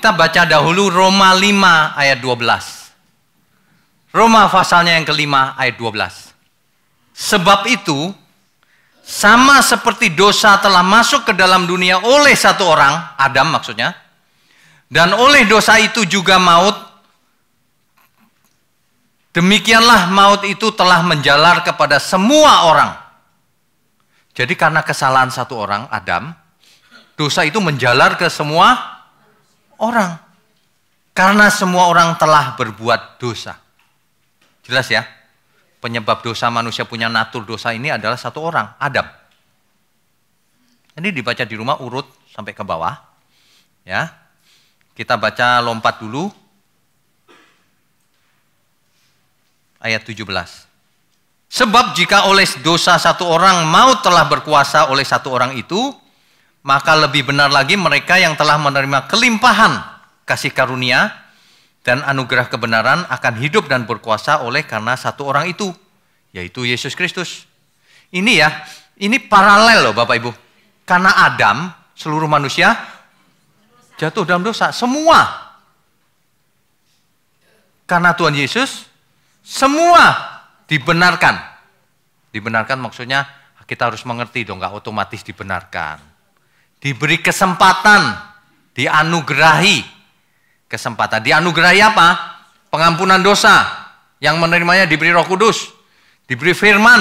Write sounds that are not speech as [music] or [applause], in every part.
Kita baca dahulu Roma 5 ayat 12. Roma pasalnya yang kelima ayat 12. Sebab itu, sama seperti dosa telah masuk ke dalam dunia oleh satu orang, Adam maksudnya, dan oleh dosa itu juga maut, demikianlah maut itu telah menjalar kepada semua orang. Jadi karena kesalahan satu orang, Adam, dosa itu menjalar ke semua orang. Karena semua orang telah berbuat dosa. Jelas ya? Penyebab dosa manusia punya natur dosa ini adalah satu orang, Adam. Ini dibaca di rumah urut sampai ke bawah. Ya. Kita baca lompat dulu. Ayat 17. Sebab jika oleh dosa satu orang maut telah berkuasa oleh satu orang itu, maka lebih benar lagi mereka yang telah menerima kelimpahan kasih karunia dan anugerah kebenaran akan hidup dan berkuasa oleh karena satu orang itu, yaitu Yesus Kristus. Ini ya, ini paralel loh Bapak Ibu. Karena Adam, seluruh manusia jatuh dalam dosa. Semua. Karena Tuhan Yesus, semua dibenarkan. Dibenarkan maksudnya kita harus mengerti dong, gak otomatis dibenarkan diberi kesempatan, dianugerahi kesempatan. Dianugerahi apa? Pengampunan dosa. Yang menerimanya diberi Roh Kudus, diberi firman.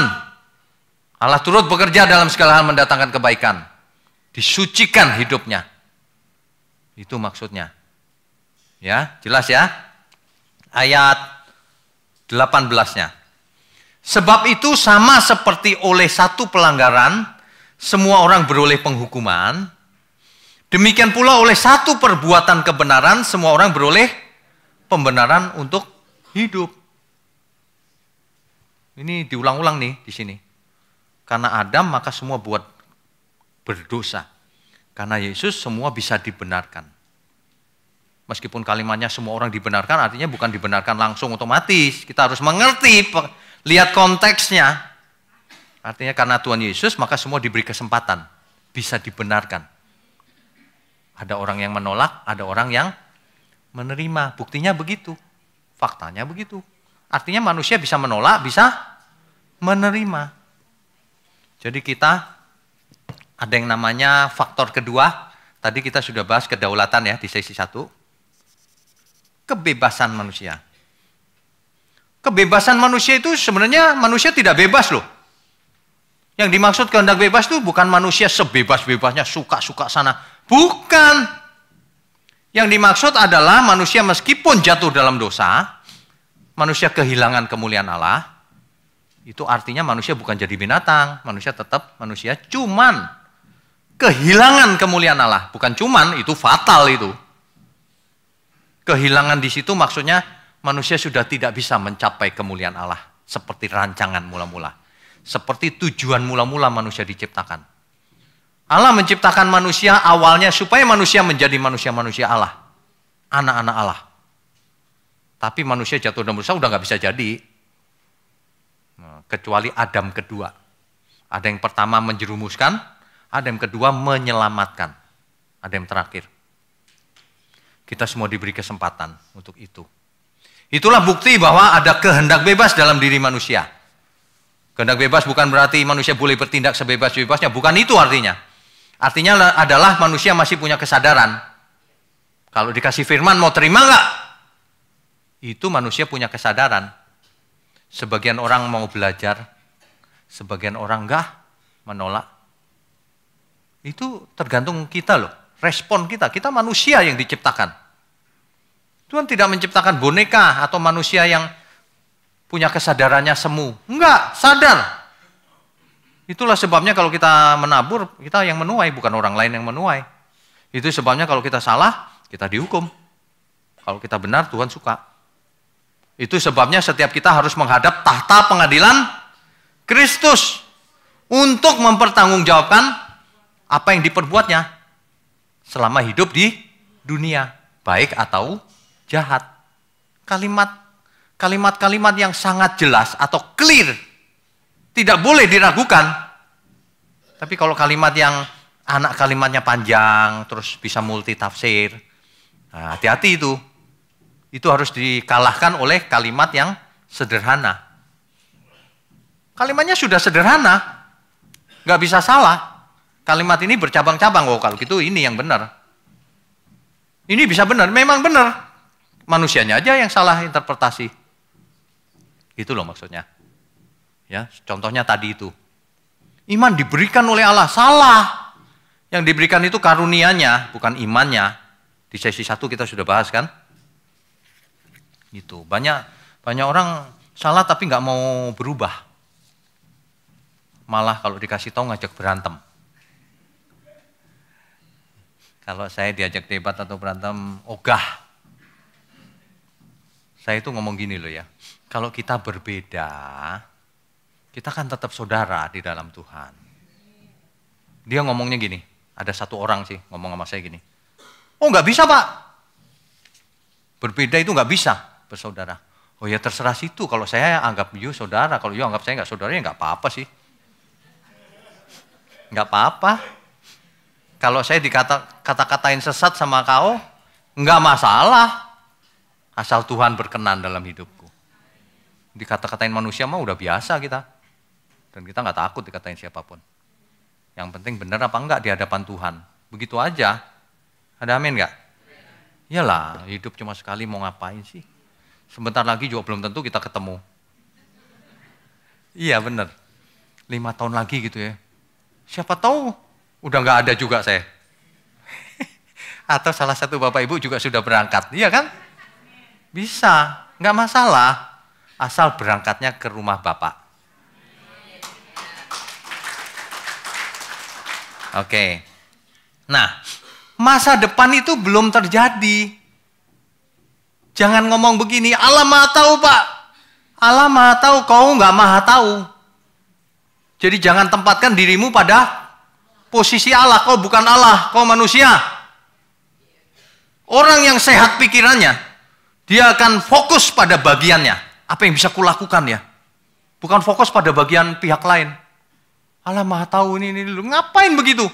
Allah turut bekerja dalam segala hal mendatangkan kebaikan. Disucikan hidupnya. Itu maksudnya. Ya, jelas ya? Ayat 18-nya. Sebab itu sama seperti oleh satu pelanggaran semua orang beroleh penghukuman. Demikian pula oleh satu perbuatan kebenaran semua orang beroleh pembenaran untuk hidup. Ini diulang-ulang nih di sini. Karena Adam maka semua buat berdosa. Karena Yesus semua bisa dibenarkan. Meskipun kalimatnya semua orang dibenarkan, artinya bukan dibenarkan langsung otomatis. Kita harus mengerti, lihat konteksnya. Artinya karena Tuhan Yesus maka semua diberi kesempatan, bisa dibenarkan. Ada orang yang menolak, ada orang yang menerima. Buktinya begitu, faktanya begitu. Artinya manusia bisa menolak, bisa menerima. Jadi kita ada yang namanya faktor kedua. Tadi kita sudah bahas kedaulatan ya di sesi satu. Kebebasan manusia. Kebebasan manusia itu sebenarnya manusia tidak bebas loh yang dimaksud kehendak bebas itu bukan manusia sebebas-bebasnya suka-suka sana. Bukan. Yang dimaksud adalah manusia meskipun jatuh dalam dosa, manusia kehilangan kemuliaan Allah, itu artinya manusia bukan jadi binatang, manusia tetap manusia, cuman kehilangan kemuliaan Allah, bukan cuman itu fatal itu. Kehilangan di situ maksudnya manusia sudah tidak bisa mencapai kemuliaan Allah seperti rancangan mula-mula seperti tujuan mula-mula manusia diciptakan. Allah menciptakan manusia awalnya supaya manusia menjadi manusia-manusia Allah. Anak-anak Allah. Tapi manusia jatuh dan berusaha udah gak bisa jadi. Kecuali Adam kedua. Ada yang pertama menjerumuskan, ada yang kedua menyelamatkan. Ada yang terakhir. Kita semua diberi kesempatan untuk itu. Itulah bukti bahwa ada kehendak bebas dalam diri manusia Kehendak bebas bukan berarti manusia boleh bertindak sebebas-bebasnya, bukan itu artinya. Artinya adalah manusia masih punya kesadaran. Kalau dikasih firman mau terima enggak? Itu manusia punya kesadaran. Sebagian orang mau belajar, sebagian orang enggak menolak. Itu tergantung kita loh, respon kita. Kita manusia yang diciptakan. Tuhan tidak menciptakan boneka atau manusia yang punya kesadarannya semu. Enggak, sadar. Itulah sebabnya kalau kita menabur, kita yang menuai, bukan orang lain yang menuai. Itu sebabnya kalau kita salah, kita dihukum. Kalau kita benar, Tuhan suka. Itu sebabnya setiap kita harus menghadap tahta pengadilan Kristus untuk mempertanggungjawabkan apa yang diperbuatnya selama hidup di dunia, baik atau jahat. Kalimat kalimat-kalimat yang sangat jelas atau clear, tidak boleh diragukan. Tapi kalau kalimat yang anak kalimatnya panjang, terus bisa multi tafsir, hati nah, hati-hati itu. Itu harus dikalahkan oleh kalimat yang sederhana. Kalimatnya sudah sederhana, nggak bisa salah. Kalimat ini bercabang-cabang, oh kalau gitu ini yang benar. Ini bisa benar, memang benar. Manusianya aja yang salah interpretasi itu loh maksudnya. Ya, contohnya tadi itu. Iman diberikan oleh Allah, salah. Yang diberikan itu karunianya, bukan imannya. Di sesi satu kita sudah bahas kan? Gitu. Banyak banyak orang salah tapi nggak mau berubah. Malah kalau dikasih tahu ngajak berantem. Kalau saya diajak debat atau berantem, ogah. Saya itu ngomong gini loh ya, kalau kita berbeda, kita kan tetap saudara di dalam Tuhan. Dia ngomongnya gini, ada satu orang sih ngomong sama saya gini, oh nggak bisa pak, berbeda itu nggak bisa bersaudara. Oh ya terserah situ, kalau saya anggap you saudara, kalau you anggap saya nggak saudara ya nggak apa-apa sih. Nggak apa-apa. Kalau saya dikata kata-katain sesat sama kau, nggak masalah. Asal Tuhan berkenan dalam hidup Dikata-katain manusia mah udah biasa kita. Dan kita nggak takut dikatain siapapun. Yang penting benar apa enggak di hadapan Tuhan. Begitu aja. Ada amin nggak? Iyalah, hidup cuma sekali mau ngapain sih? Sebentar lagi juga belum tentu kita ketemu. Iya benar. Lima tahun lagi gitu ya. Siapa tahu udah nggak ada juga saya. [laughs] Atau salah satu bapak ibu juga sudah berangkat. Iya kan? Bisa, nggak masalah asal berangkatnya ke rumah Bapak. Oke. Okay. Nah, masa depan itu belum terjadi. Jangan ngomong begini, Allah maha tahu pak. Allah maha tahu, kau nggak maha tahu. Jadi jangan tempatkan dirimu pada posisi Allah. Kau bukan Allah, kau manusia. Orang yang sehat pikirannya, dia akan fokus pada bagiannya. Apa yang bisa kulakukan ya? Bukan fokus pada bagian pihak lain. Allah maha tahu ini, ini, dulu. Ngapain begitu?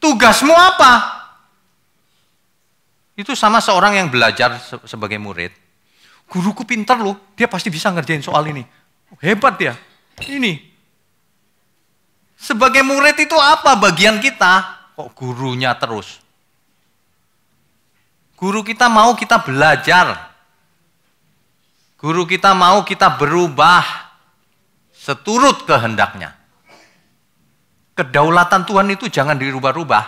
Tugasmu apa? Itu sama seorang yang belajar sebagai murid. Guruku pinter loh, dia pasti bisa ngerjain soal ini. Hebat dia. Ini. Sebagai murid itu apa bagian kita? Kok gurunya terus? Guru kita mau kita belajar. Guru kita mau kita berubah seturut kehendaknya. Kedaulatan Tuhan itu jangan dirubah-rubah.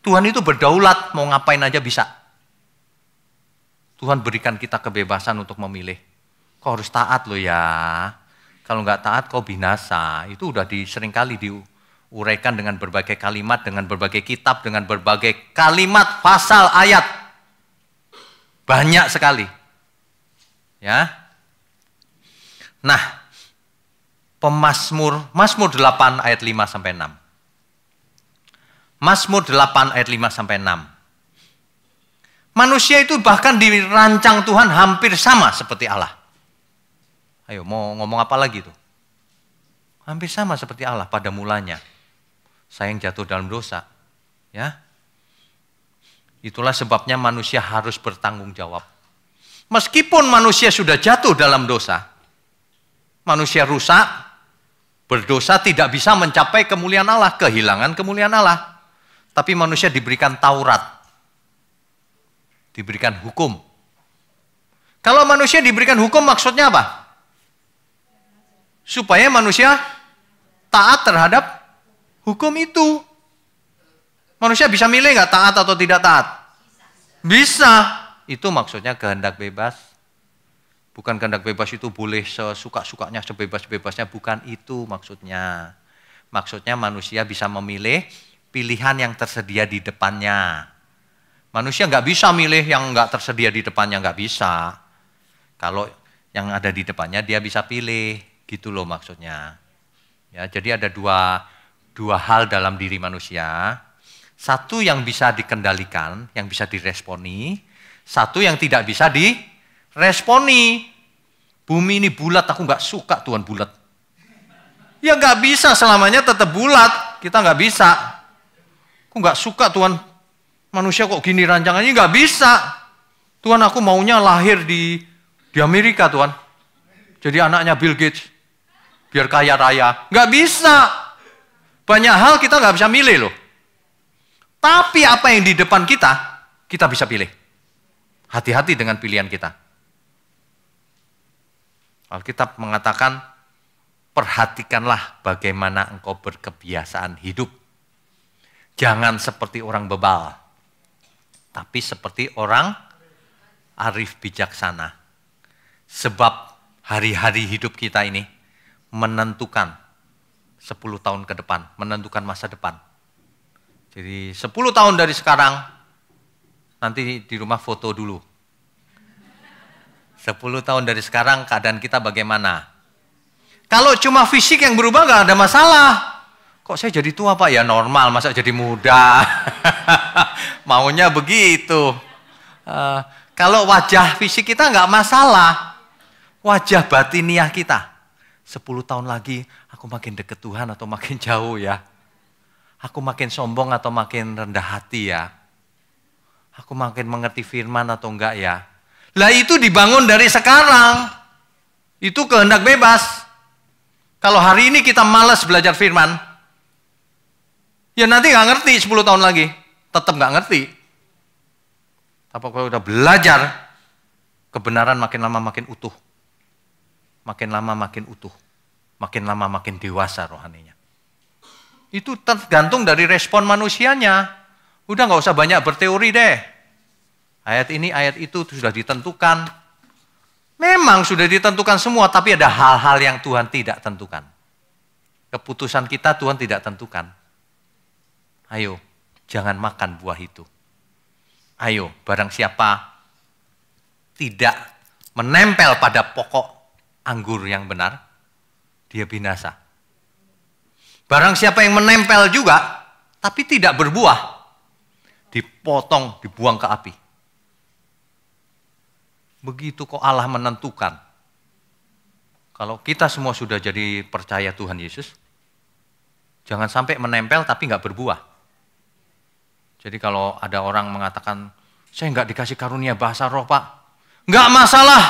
Tuhan itu berdaulat, mau ngapain aja bisa. Tuhan berikan kita kebebasan untuk memilih. Kau harus taat loh ya. Kalau nggak taat kau binasa. Itu udah di, seringkali diuraikan dengan berbagai kalimat, dengan berbagai kitab, dengan berbagai kalimat, pasal, ayat. Banyak sekali. Ya. Nah, pemasmur Masmur 8 ayat 5 sampai 6. Masmur 8 ayat 5 sampai 6. Manusia itu bahkan dirancang Tuhan hampir sama seperti Allah. Ayo, mau ngomong apa lagi tuh? Hampir sama seperti Allah pada mulanya. Saya yang jatuh dalam dosa. Ya. Itulah sebabnya manusia harus bertanggung jawab Meskipun manusia sudah jatuh dalam dosa, manusia rusak, berdosa tidak bisa mencapai kemuliaan Allah, kehilangan kemuliaan Allah. Tapi manusia diberikan Taurat, diberikan hukum. Kalau manusia diberikan hukum maksudnya apa? Supaya manusia taat terhadap hukum itu. Manusia bisa milih nggak taat atau tidak taat? Bisa itu maksudnya kehendak bebas. Bukan kehendak bebas itu boleh sesuka-sukanya, sebebas-bebasnya, bukan itu maksudnya. Maksudnya manusia bisa memilih pilihan yang tersedia di depannya. Manusia nggak bisa milih yang nggak tersedia di depannya, nggak bisa. Kalau yang ada di depannya dia bisa pilih, gitu loh maksudnya. Ya, jadi ada dua dua hal dalam diri manusia. Satu yang bisa dikendalikan, yang bisa diresponi, satu yang tidak bisa diresponi. Bumi ini bulat, aku nggak suka Tuhan bulat. Ya nggak bisa selamanya tetap bulat, kita nggak bisa. Aku nggak suka Tuhan manusia kok gini rancangannya nggak bisa. Tuhan aku maunya lahir di di Amerika Tuhan. Jadi anaknya Bill Gates biar kaya raya. Nggak bisa. Banyak hal kita nggak bisa milih loh. Tapi apa yang di depan kita, kita bisa pilih. Hati-hati dengan pilihan kita. Alkitab mengatakan, perhatikanlah bagaimana engkau berkebiasaan hidup. Jangan seperti orang bebal, tapi seperti orang arif bijaksana. Sebab hari-hari hidup kita ini menentukan 10 tahun ke depan, menentukan masa depan. Jadi 10 tahun dari sekarang nanti di rumah foto dulu. Sepuluh tahun dari sekarang keadaan kita bagaimana? Kalau cuma fisik yang berubah gak ada masalah. Kok saya jadi tua pak? Ya normal, masa jadi muda? [laughs] Maunya begitu. Uh, kalau wajah fisik kita nggak masalah. Wajah batiniah kita. Sepuluh tahun lagi aku makin deket Tuhan atau makin jauh ya. Aku makin sombong atau makin rendah hati ya Aku makin mengerti firman atau enggak ya? Lah itu dibangun dari sekarang. Itu kehendak bebas. Kalau hari ini kita malas belajar firman, ya nanti nggak ngerti 10 tahun lagi. Tetap nggak ngerti. Tapi kalau udah belajar, kebenaran makin lama makin utuh. Makin lama makin utuh. Makin lama makin dewasa rohaninya. Itu tergantung dari respon manusianya. Udah nggak usah banyak berteori deh. Ayat ini, ayat itu sudah ditentukan. Memang sudah ditentukan semua, tapi ada hal-hal yang Tuhan tidak tentukan. Keputusan kita Tuhan tidak tentukan. Ayo, jangan makan buah itu. Ayo, barang siapa tidak menempel pada pokok anggur yang benar, dia binasa. Barang siapa yang menempel juga, tapi tidak berbuah, dipotong, dibuang ke api. Begitu kok Allah menentukan. Kalau kita semua sudah jadi percaya Tuhan Yesus, jangan sampai menempel tapi nggak berbuah. Jadi kalau ada orang mengatakan, saya nggak dikasih karunia bahasa roh pak, nggak masalah.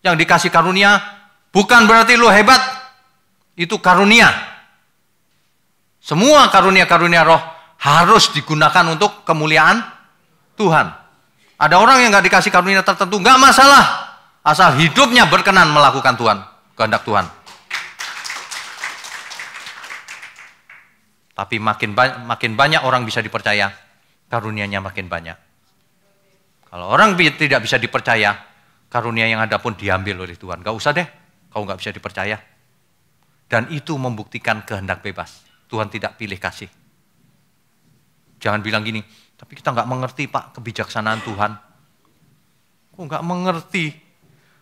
Yang dikasih karunia bukan berarti lu hebat, itu karunia. Semua karunia-karunia roh harus digunakan untuk kemuliaan Tuhan. Ada orang yang nggak dikasih karunia tertentu, nggak masalah. Asal hidupnya berkenan melakukan Tuhan, kehendak Tuhan. Tapi makin, ba makin banyak orang bisa dipercaya, karunianya makin banyak. Kalau orang tidak bisa dipercaya, karunia yang ada pun diambil oleh Tuhan. Gak usah deh, kau nggak bisa dipercaya. Dan itu membuktikan kehendak bebas. Tuhan tidak pilih kasih. Jangan bilang gini, tapi kita nggak mengerti Pak kebijaksanaan Tuhan. Kok nggak mengerti?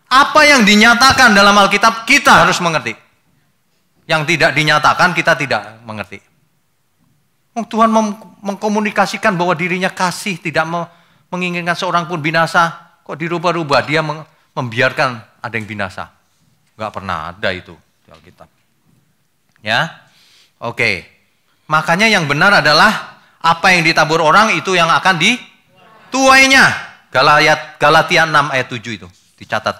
Apa yang dinyatakan dalam Alkitab kita harus mengerti. Yang tidak dinyatakan kita tidak mengerti. Oh, Tuhan mengkomunikasikan bahwa dirinya kasih tidak menginginkan seorang pun binasa. Kok dirubah-rubah? Dia membiarkan ada yang binasa. Nggak pernah ada itu di Alkitab. Ya, oke. Makanya yang benar adalah apa yang ditabur orang itu yang akan dituainya. Galayat, Galatia 6 ayat 7 itu dicatat.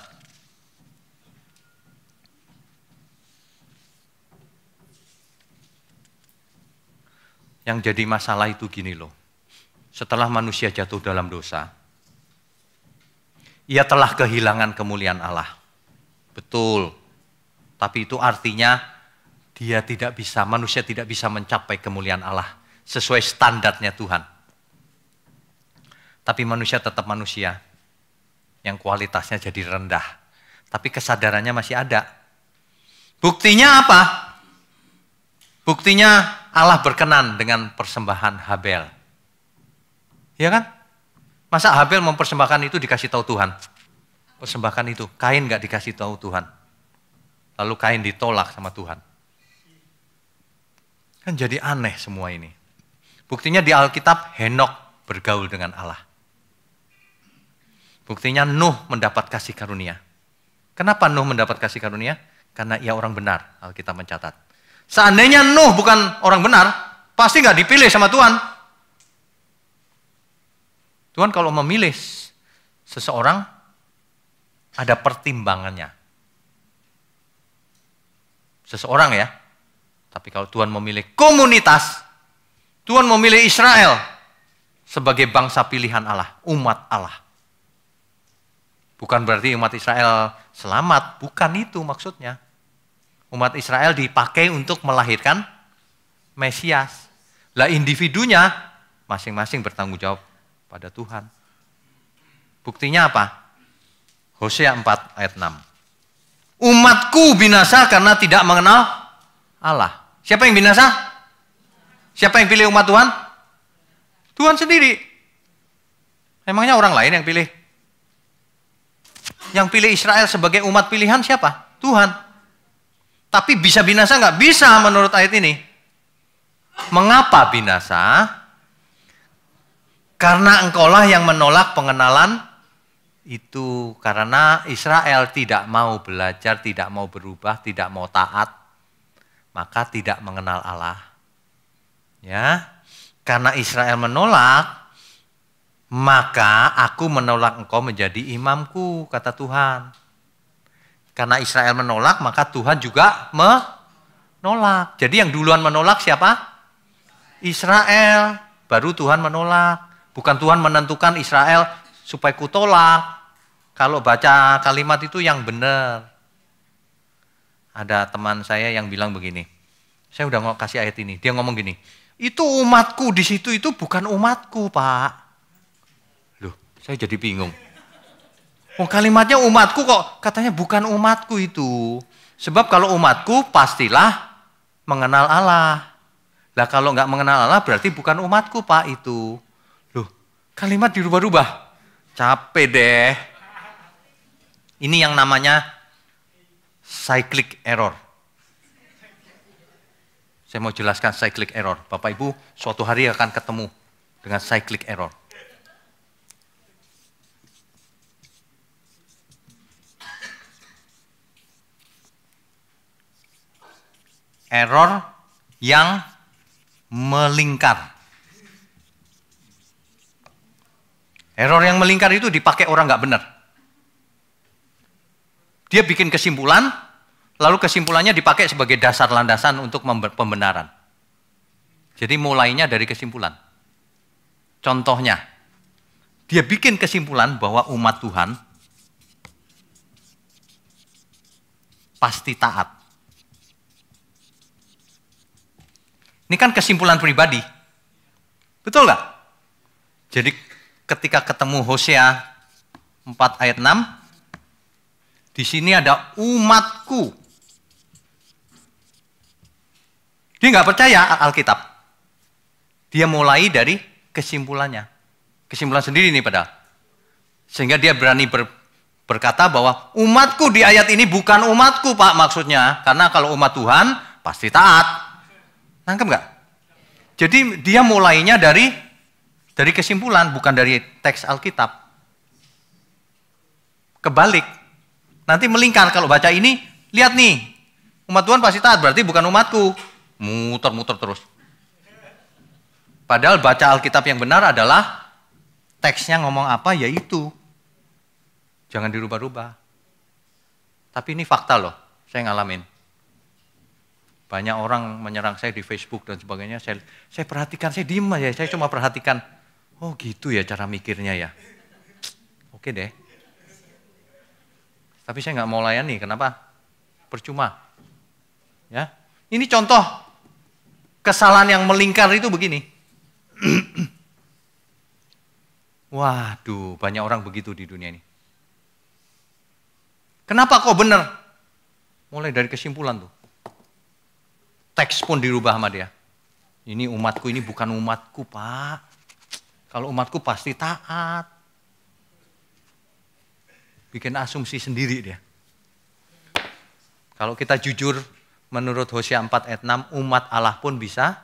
Yang jadi masalah itu gini loh. Setelah manusia jatuh dalam dosa, ia telah kehilangan kemuliaan Allah. Betul. Tapi itu artinya dia tidak bisa, manusia tidak bisa mencapai kemuliaan Allah sesuai standarnya Tuhan. Tapi manusia tetap manusia yang kualitasnya jadi rendah. Tapi kesadarannya masih ada. Buktinya apa? Buktinya Allah berkenan dengan persembahan Habel. Iya kan? Masa Habel mempersembahkan itu dikasih tahu Tuhan? Persembahkan itu. Kain gak dikasih tahu Tuhan. Lalu kain ditolak sama Tuhan. Kan jadi aneh semua ini. Buktinya di Alkitab Henok bergaul dengan Allah. Buktinya Nuh mendapat kasih karunia. Kenapa Nuh mendapat kasih karunia? Karena ia orang benar, Alkitab mencatat. Seandainya Nuh bukan orang benar, pasti nggak dipilih sama Tuhan. Tuhan kalau memilih seseorang, ada pertimbangannya. Seseorang ya, tapi kalau Tuhan memilih komunitas, Tuhan memilih Israel sebagai bangsa pilihan Allah, umat Allah. Bukan berarti umat Israel selamat, bukan itu maksudnya. Umat Israel dipakai untuk melahirkan Mesias. Lah individunya masing-masing bertanggung jawab pada Tuhan. Buktinya apa? Hosea 4 ayat 6. Umatku binasa karena tidak mengenal Allah. Siapa yang binasa? Siapa yang pilih umat Tuhan? Tuhan sendiri. Emangnya orang lain yang pilih? Yang pilih Israel sebagai umat pilihan siapa? Tuhan. Tapi bisa binasa nggak? Bisa menurut ayat ini. Mengapa binasa? Karena engkaulah yang menolak pengenalan itu. Karena Israel tidak mau belajar, tidak mau berubah, tidak mau taat. Maka tidak mengenal Allah. Ya. Karena Israel menolak, maka aku menolak engkau menjadi imamku, kata Tuhan. Karena Israel menolak, maka Tuhan juga menolak. Jadi yang duluan menolak siapa? Israel. Baru Tuhan menolak. Bukan Tuhan menentukan Israel supaya kutolak. Kalau baca kalimat itu yang benar. Ada teman saya yang bilang begini. Saya udah kasih ayat ini. Dia ngomong gini. Itu umatku di situ itu bukan umatku, Pak. Loh, saya jadi bingung. Oh, kalimatnya umatku kok katanya bukan umatku itu. Sebab kalau umatku pastilah mengenal Allah. Lah kalau nggak mengenal Allah berarti bukan umatku, Pak itu. Loh, kalimat dirubah-rubah. Capek deh. Ini yang namanya cyclic error saya mau jelaskan cyclic error. Bapak Ibu, suatu hari akan ketemu dengan cyclic error. Error yang melingkar. Error yang melingkar itu dipakai orang nggak benar. Dia bikin kesimpulan, Lalu kesimpulannya dipakai sebagai dasar landasan untuk pembenaran. Jadi mulainya dari kesimpulan. Contohnya, dia bikin kesimpulan bahwa umat Tuhan pasti taat. Ini kan kesimpulan pribadi. Betul nggak? Jadi ketika ketemu Hosea 4 ayat 6, di sini ada umatku Dia nggak percaya Alkitab. Dia mulai dari kesimpulannya. Kesimpulan sendiri nih padahal. Sehingga dia berani ber, berkata bahwa umatku di ayat ini bukan umatku pak maksudnya. Karena kalau umat Tuhan pasti taat. Nangkep nggak? Jadi dia mulainya dari dari kesimpulan bukan dari teks Alkitab. Kebalik. Nanti melingkar kalau baca ini, lihat nih. Umat Tuhan pasti taat, berarti bukan umatku muter-muter terus. Padahal baca Alkitab yang benar adalah teksnya ngomong apa ya itu. Jangan dirubah-rubah. Tapi ini fakta loh, saya ngalamin. Banyak orang menyerang saya di Facebook dan sebagainya. Saya, saya perhatikan, saya diem aja, saya cuma perhatikan. Oh gitu ya cara mikirnya ya. Oke deh. Tapi saya nggak mau layani, kenapa? Percuma. Ya, ini contoh kesalahan yang melingkar itu begini. [clears throat] Waduh, banyak orang begitu di dunia ini. Kenapa kok benar? Mulai dari kesimpulan tuh. Teks pun dirubah sama dia. Ini umatku, ini bukan umatku, Pak. Kalau umatku pasti taat. Bikin asumsi sendiri dia. Kalau kita jujur, menurut Hosea 4 ayat 6 umat Allah pun bisa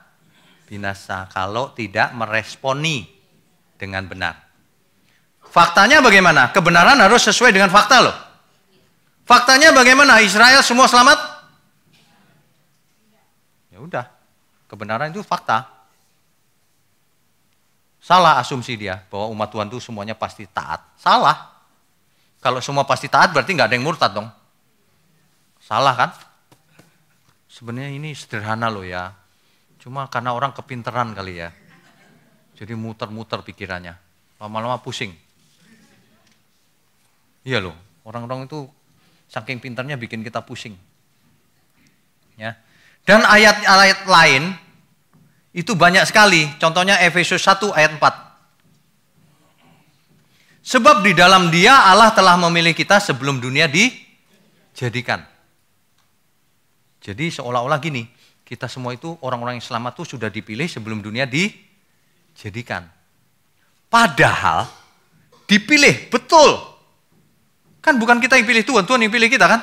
binasa kalau tidak meresponi dengan benar. Faktanya bagaimana? Kebenaran harus sesuai dengan fakta loh. Faktanya bagaimana? Israel semua selamat? Ya udah. Kebenaran itu fakta. Salah asumsi dia bahwa umat Tuhan itu semuanya pasti taat. Salah. Kalau semua pasti taat berarti nggak ada yang murtad dong. Salah kan? Sebenarnya ini sederhana loh ya. Cuma karena orang kepinteran kali ya. Jadi muter-muter pikirannya. Lama-lama pusing. Iya loh, orang-orang itu saking pinternya bikin kita pusing. Ya. Dan ayat-ayat lain itu banyak sekali. Contohnya Efesus 1 ayat 4. Sebab di dalam dia Allah telah memilih kita sebelum dunia dijadikan. Jadi seolah-olah gini, kita semua itu orang-orang yang selamat itu sudah dipilih sebelum dunia dijadikan. Padahal dipilih, betul. Kan bukan kita yang pilih Tuhan, Tuhan yang pilih kita kan?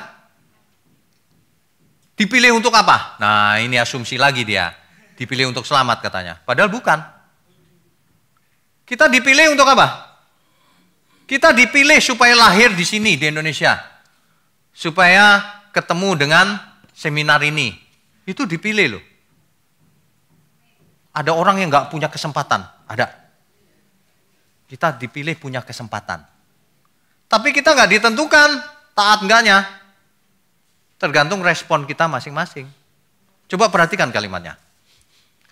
Dipilih untuk apa? Nah ini asumsi lagi dia. Dipilih untuk selamat katanya. Padahal bukan. Kita dipilih untuk apa? Kita dipilih supaya lahir di sini, di Indonesia. Supaya ketemu dengan seminar ini. Itu dipilih loh. Ada orang yang nggak punya kesempatan, ada. Kita dipilih punya kesempatan. Tapi kita nggak ditentukan taat enggaknya. Tergantung respon kita masing-masing. Coba perhatikan kalimatnya.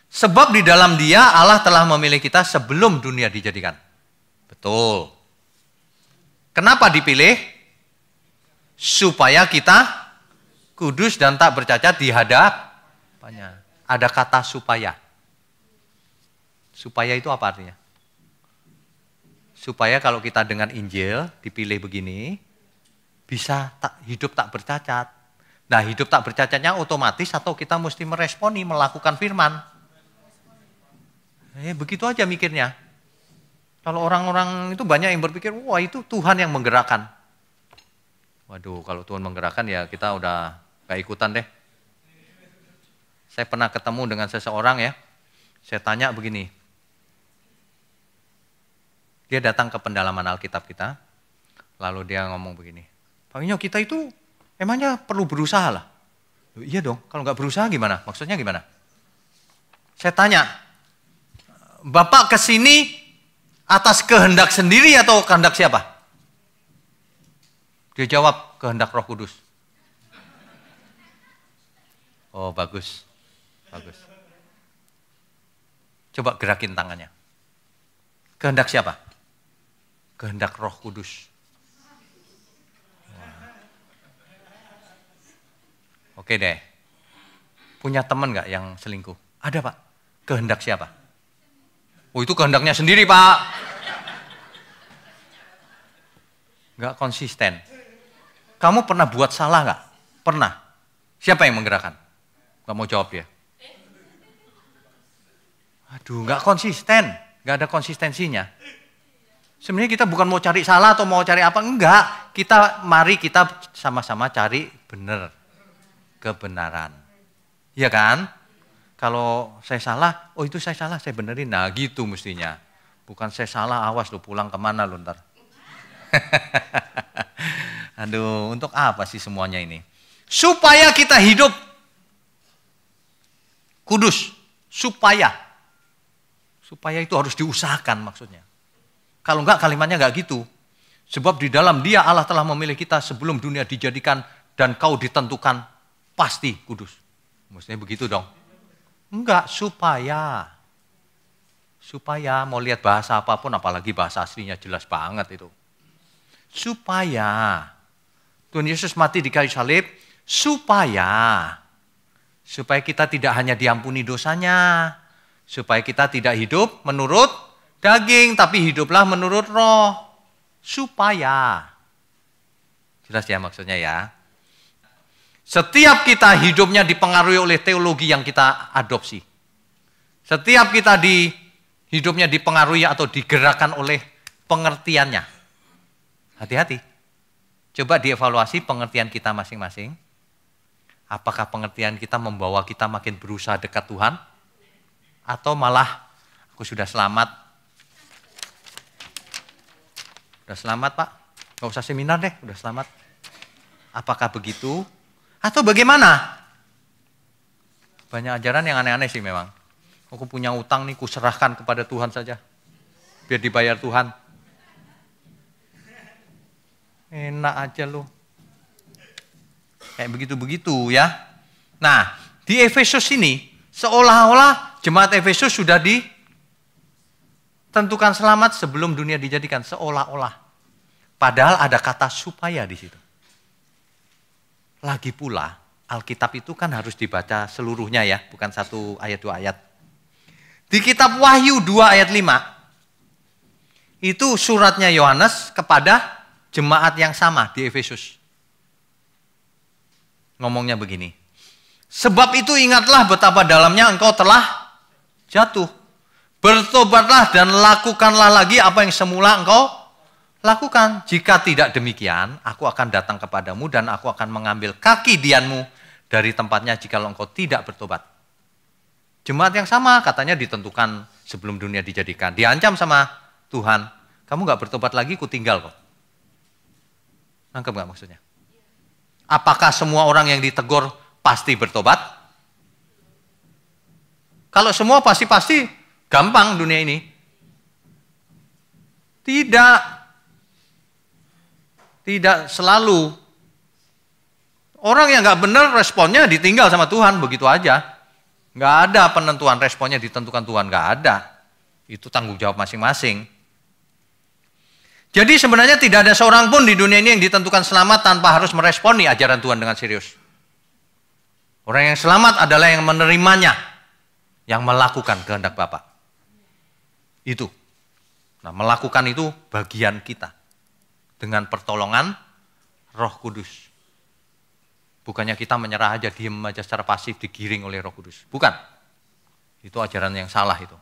Sebab di dalam dia Allah telah memilih kita sebelum dunia dijadikan. Betul. Kenapa dipilih? Supaya kita kudus dan tak bercacat di hadapannya. Ada kata supaya. Supaya itu apa artinya? Supaya kalau kita dengan Injil dipilih begini, bisa tak, hidup tak bercacat. Nah hidup tak bercacatnya otomatis atau kita mesti meresponi, melakukan firman. Eh, begitu aja mikirnya. Kalau orang-orang itu banyak yang berpikir, wah itu Tuhan yang menggerakkan. Waduh, kalau Tuhan menggerakkan ya kita udah Gak ikutan deh. Saya pernah ketemu dengan seseorang ya, saya tanya begini, dia datang ke pendalaman Alkitab kita, lalu dia ngomong begini, Pak Inyo kita itu emangnya perlu berusaha lah. Iya dong, kalau nggak berusaha gimana? Maksudnya gimana? Saya tanya, Bapak kesini atas kehendak sendiri atau kehendak siapa? Dia jawab, kehendak roh kudus. Oh, bagus. Bagus. Coba gerakin tangannya. Kehendak siapa? Kehendak Roh Kudus. Wah. Oke deh. Punya teman nggak yang selingkuh? Ada pak. Kehendak siapa? Oh itu kehendaknya sendiri pak. Nggak konsisten. Kamu pernah buat salah nggak? Pernah. Siapa yang menggerakkan? Gak mau jawab dia. Aduh, gak konsisten, Gak ada konsistensinya. Sebenarnya kita bukan mau cari salah atau mau cari apa, enggak. Kita mari kita sama-sama cari benar kebenaran. Iya kan? Kalau saya salah, oh itu saya salah, saya benerin. Nah gitu mestinya. Bukan saya salah, awas lu pulang kemana lu ntar. [laughs] Aduh, untuk apa sih semuanya ini? Supaya kita hidup kudus supaya supaya itu harus diusahakan maksudnya. Kalau enggak kalimatnya enggak gitu. Sebab di dalam dia Allah telah memilih kita sebelum dunia dijadikan dan kau ditentukan pasti kudus. Maksudnya begitu dong. Enggak, supaya. Supaya mau lihat bahasa apapun, apalagi bahasa aslinya jelas banget itu. Supaya. Tuhan Yesus mati di kayu salib, supaya supaya kita tidak hanya diampuni dosanya, supaya kita tidak hidup menurut daging, tapi hiduplah menurut roh, supaya jelas ya maksudnya ya. Setiap kita hidupnya dipengaruhi oleh teologi yang kita adopsi. Setiap kita di hidupnya dipengaruhi atau digerakkan oleh pengertiannya. Hati-hati. Coba dievaluasi pengertian kita masing-masing Apakah pengertian kita membawa kita makin berusaha dekat Tuhan? Atau malah aku sudah selamat. Sudah selamat pak, nggak usah seminar deh, sudah selamat. Apakah begitu? Atau bagaimana? Banyak ajaran yang aneh-aneh sih memang. Aku punya utang nih, kuserahkan kepada Tuhan saja. Biar dibayar Tuhan. Enak aja loh Kayak eh, begitu-begitu ya. Nah, di Efesus ini seolah-olah jemaat Efesus sudah ditentukan selamat sebelum dunia dijadikan seolah-olah. Padahal ada kata supaya di situ. Lagi pula, Alkitab itu kan harus dibaca seluruhnya ya, bukan satu ayat dua ayat. Di kitab Wahyu 2 ayat 5, itu suratnya Yohanes kepada jemaat yang sama di Efesus ngomongnya begini. Sebab itu ingatlah betapa dalamnya engkau telah jatuh. Bertobatlah dan lakukanlah lagi apa yang semula engkau lakukan. Jika tidak demikian, aku akan datang kepadamu dan aku akan mengambil kaki dianmu dari tempatnya jika engkau tidak bertobat. Jemaat yang sama katanya ditentukan sebelum dunia dijadikan. Diancam sama Tuhan. Kamu gak bertobat lagi, ku tinggal kok. Nangkep nggak maksudnya? Apakah semua orang yang ditegur pasti bertobat? Kalau semua pasti-pasti gampang dunia ini. Tidak. Tidak selalu. Orang yang nggak benar responnya ditinggal sama Tuhan begitu aja. Nggak ada penentuan responnya ditentukan Tuhan, nggak ada. Itu tanggung jawab masing-masing. Jadi sebenarnya tidak ada seorang pun di dunia ini yang ditentukan selamat tanpa harus meresponi ajaran Tuhan dengan serius. Orang yang selamat adalah yang menerimanya, yang melakukan kehendak Bapa. Itu. Nah, melakukan itu bagian kita dengan pertolongan Roh Kudus. Bukannya kita menyerah aja, diam aja secara pasif digiring oleh Roh Kudus. Bukan. Itu ajaran yang salah itu.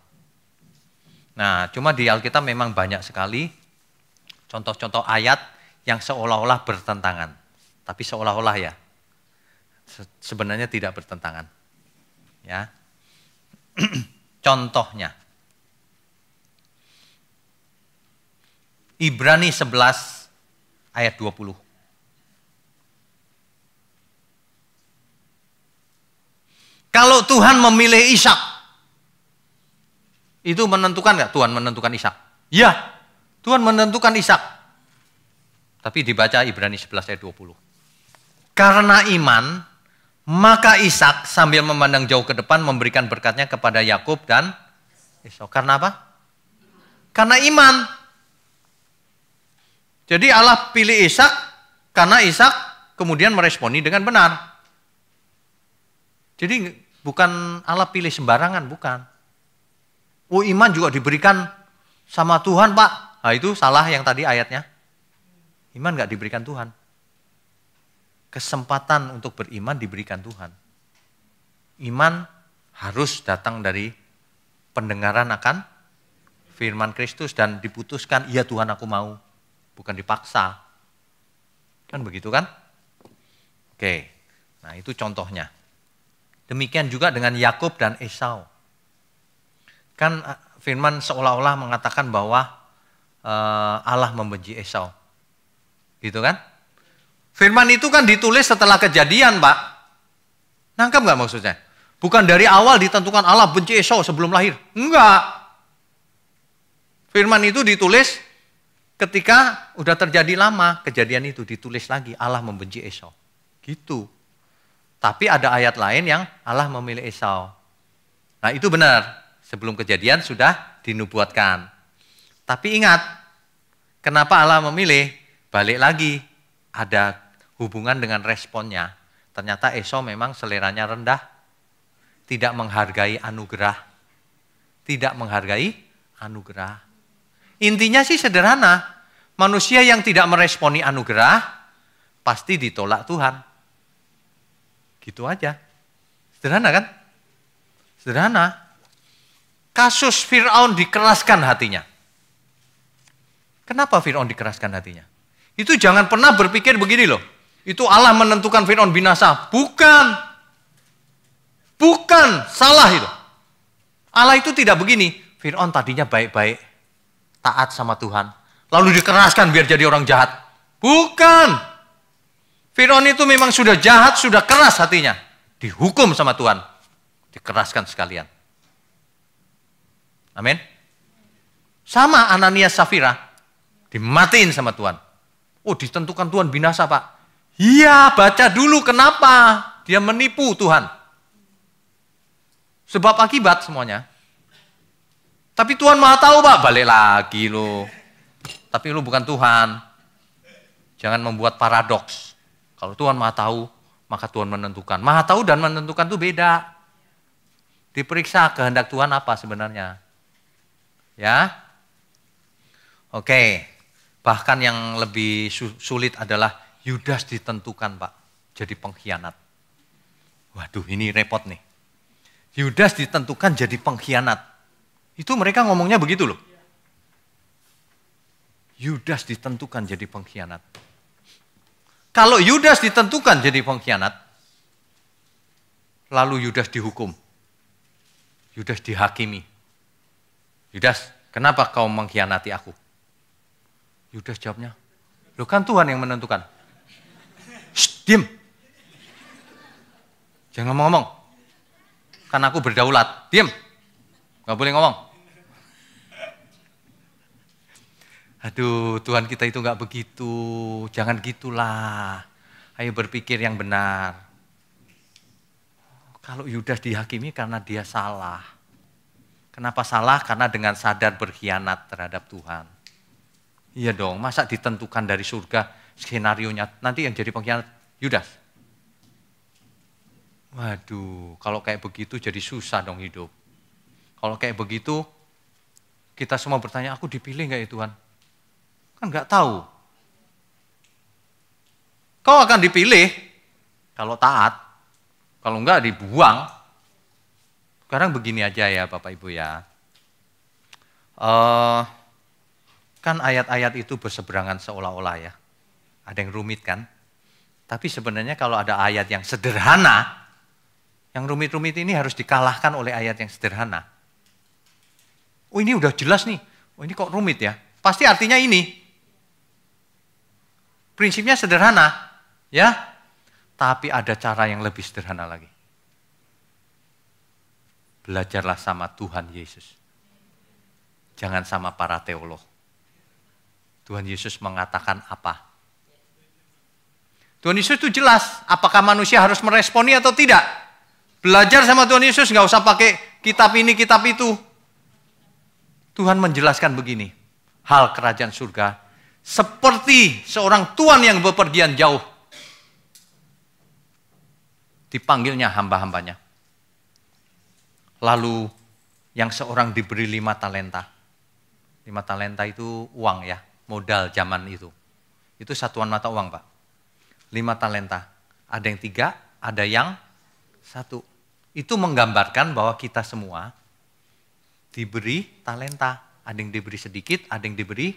Nah, cuma di Alkitab memang banyak sekali contoh-contoh ayat yang seolah-olah bertentangan. Tapi seolah-olah ya, sebenarnya tidak bertentangan. Ya. [clears throat] Contohnya, Ibrani 11 ayat 20. Kalau Tuhan memilih Ishak, itu menentukan nggak Tuhan menentukan Ishak? Ya, Tuhan menentukan Ishak. Tapi dibaca Ibrani 11 ayat 20. Karena iman, maka Ishak sambil memandang jauh ke depan memberikan berkatnya kepada Yakub dan Esau. Karena apa? Karena iman. Jadi Allah pilih Ishak karena Ishak kemudian meresponi dengan benar. Jadi bukan Allah pilih sembarangan, bukan. Oh iman juga diberikan sama Tuhan pak Nah, itu salah yang tadi ayatnya. Iman nggak diberikan Tuhan. Kesempatan untuk beriman diberikan Tuhan. Iman harus datang dari pendengaran akan firman Kristus dan diputuskan, iya Tuhan aku mau, bukan dipaksa. Kan begitu kan? Oke, nah itu contohnya. Demikian juga dengan Yakub dan Esau. Kan eh, firman seolah-olah mengatakan bahwa Eh, Allah membenci Esau. Gitu kan? Firman itu kan ditulis setelah kejadian, Pak. Nangkap nggak maksudnya? Bukan dari awal ditentukan Allah benci Esau sebelum lahir. Enggak. Firman itu ditulis ketika udah terjadi lama kejadian itu ditulis lagi Allah membenci Esau. Gitu. Tapi ada ayat lain yang Allah memilih Esau. Nah itu benar. Sebelum kejadian sudah dinubuatkan. Tapi ingat, kenapa Allah memilih? Balik lagi, ada hubungan dengan responnya. Ternyata Esau memang seleranya rendah, tidak menghargai anugerah, tidak menghargai anugerah. Intinya sih sederhana, manusia yang tidak meresponi anugerah pasti ditolak Tuhan. Gitu aja. Sederhana kan? Sederhana. Kasus Firaun dikeraskan hatinya Kenapa Fir'aun dikeraskan hatinya? Itu jangan pernah berpikir begini loh. Itu Allah menentukan Fir'aun binasa. Bukan. Bukan. Salah itu. Allah itu tidak begini. Fir'aun tadinya baik-baik. Taat sama Tuhan. Lalu dikeraskan biar jadi orang jahat. Bukan. Fir'aun itu memang sudah jahat, sudah keras hatinya. Dihukum sama Tuhan. Dikeraskan sekalian. Amin. Sama Ananias Safira dimatiin sama Tuhan. Oh, ditentukan Tuhan binasa, Pak. Iya, baca dulu kenapa dia menipu Tuhan. Sebab akibat semuanya. Tapi Tuhan maha tahu, Pak. Balik lagi lo. Tapi lo bukan Tuhan. Jangan membuat paradoks. Kalau Tuhan maha tahu, maka Tuhan menentukan. Maha tahu dan menentukan itu beda. Diperiksa kehendak Tuhan apa sebenarnya. Ya. Oke. Okay. Bahkan yang lebih sulit adalah Yudas ditentukan Pak jadi pengkhianat. Waduh ini repot nih. Yudas ditentukan jadi pengkhianat. Itu mereka ngomongnya begitu loh. Yudas ditentukan jadi pengkhianat. Kalau Yudas ditentukan jadi pengkhianat, lalu Yudas dihukum. Yudas dihakimi. Yudas, kenapa kau mengkhianati aku? Yudas jawabnya, lo kan Tuhan yang menentukan. Shh, Jangan ngomong-ngomong. Kan aku berdaulat. Diem. Gak boleh ngomong. Aduh, Tuhan kita itu nggak begitu. Jangan gitulah. Ayo berpikir yang benar. Kalau Yudas dihakimi karena dia salah. Kenapa salah? Karena dengan sadar berkhianat terhadap Tuhan. Iya dong, masa ditentukan dari surga skenario-nya. Nanti yang jadi pengkhianat Yudas. Waduh, kalau kayak begitu jadi susah dong hidup. Kalau kayak begitu, kita semua bertanya, aku dipilih nggak ya Tuhan? Kan nggak tahu. Kau akan dipilih kalau taat, kalau nggak dibuang. Sekarang begini aja ya Bapak Ibu ya. Uh, Kan ayat-ayat itu berseberangan seolah-olah ya. Ada yang rumit kan? Tapi sebenarnya kalau ada ayat yang sederhana, yang rumit-rumit ini harus dikalahkan oleh ayat yang sederhana. Oh ini udah jelas nih, oh ini kok rumit ya? Pasti artinya ini. Prinsipnya sederhana, ya. Tapi ada cara yang lebih sederhana lagi. Belajarlah sama Tuhan Yesus. Jangan sama para teolog. Tuhan Yesus mengatakan apa? Tuhan Yesus itu jelas, apakah manusia harus meresponi atau tidak? Belajar sama Tuhan Yesus nggak usah pakai kitab ini, kitab itu. Tuhan menjelaskan begini, hal kerajaan surga seperti seorang tuan yang bepergian jauh. Dipanggilnya hamba-hambanya. Lalu yang seorang diberi lima talenta. Lima talenta itu uang ya modal zaman itu. Itu satuan mata uang Pak. Lima talenta. Ada yang tiga, ada yang satu. Itu menggambarkan bahwa kita semua diberi talenta. Ada yang diberi sedikit, ada yang diberi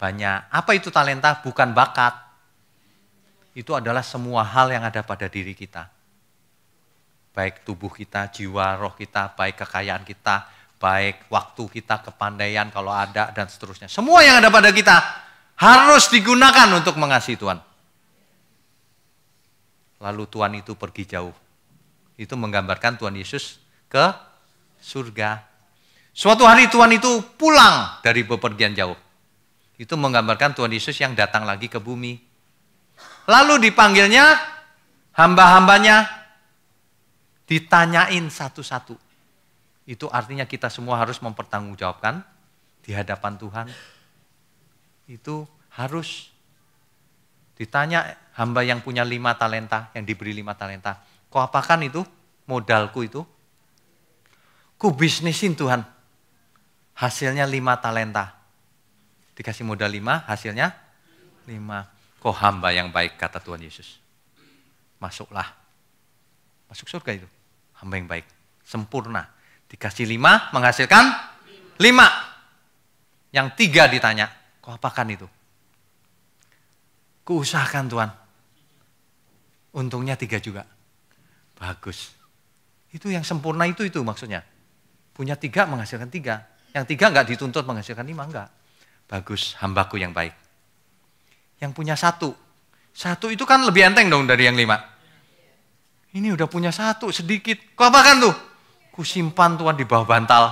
banyak. Apa itu talenta? Bukan bakat. Itu adalah semua hal yang ada pada diri kita. Baik tubuh kita, jiwa, roh kita, baik kekayaan kita, baik, waktu kita, kepandaian kalau ada, dan seterusnya. Semua yang ada pada kita harus digunakan untuk mengasihi Tuhan. Lalu Tuhan itu pergi jauh. Itu menggambarkan Tuhan Yesus ke surga. Suatu hari Tuhan itu pulang dari bepergian jauh. Itu menggambarkan Tuhan Yesus yang datang lagi ke bumi. Lalu dipanggilnya hamba-hambanya ditanyain satu-satu. Itu artinya kita semua harus mempertanggungjawabkan di hadapan Tuhan. Itu harus ditanya hamba yang punya lima talenta, yang diberi lima talenta. Kau apakan itu modalku itu? Ku bisnisin Tuhan. Hasilnya lima talenta. Dikasih modal lima, hasilnya lima. Kau hamba yang baik, kata Tuhan Yesus. Masuklah. Masuk surga itu. Hamba yang baik. Sempurna. Dikasih lima, menghasilkan lima. Yang tiga ditanya, kau apakan itu? Kuusahakan Tuhan. Untungnya tiga juga. Bagus. Itu yang sempurna itu itu maksudnya. Punya tiga menghasilkan tiga. Yang tiga enggak dituntut menghasilkan lima enggak Bagus hambaku yang baik. Yang punya satu. Satu itu kan lebih enteng dong dari yang lima. Ini udah punya satu sedikit. Kau apakan tuh? kusimpan Tuhan di bawah bantal.